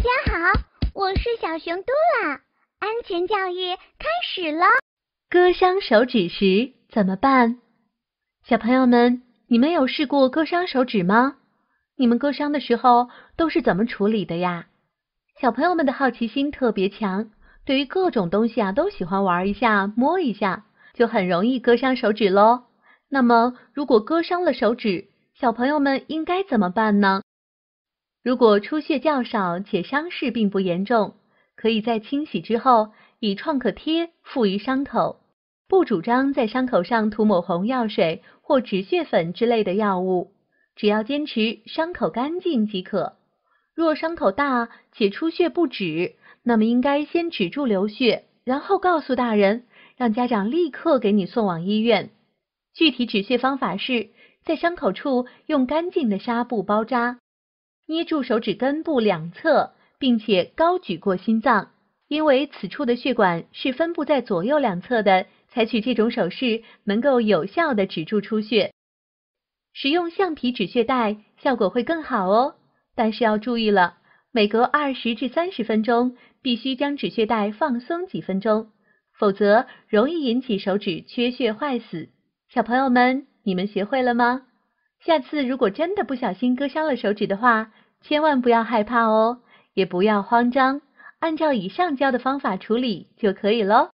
大家好，我是小熊嘟啦。安全教育开始了。割伤手指时怎么办？小朋友们，你们有试过割伤手指吗？你们割伤的时候都是怎么处理的呀？小朋友们的好奇心特别强，对于各种东西啊都喜欢玩一下、摸一下，就很容易割伤手指喽。那么，如果割伤了手指，小朋友们应该怎么办呢？如果出血较少且伤势并不严重，可以在清洗之后以创可贴敷于伤口。不主张在伤口上涂抹红药水或止血粉之类的药物，只要坚持伤口干净即可。若伤口大且出血不止，那么应该先止住流血，然后告诉大人，让家长立刻给你送往医院。具体止血方法是，在伤口处用干净的纱布包扎。捏住手指根部两侧，并且高举过心脏，因为此处的血管是分布在左右两侧的。采取这种手势能够有效的止住出血。使用橡皮止血带效果会更好哦，但是要注意了，每隔二十至三十分钟必须将止血带放松几分钟，否则容易引起手指缺血坏死。小朋友们，你们学会了吗？下次如果真的不小心割伤了手指的话，千万不要害怕哦，也不要慌张，按照以上教的方法处理就可以喽。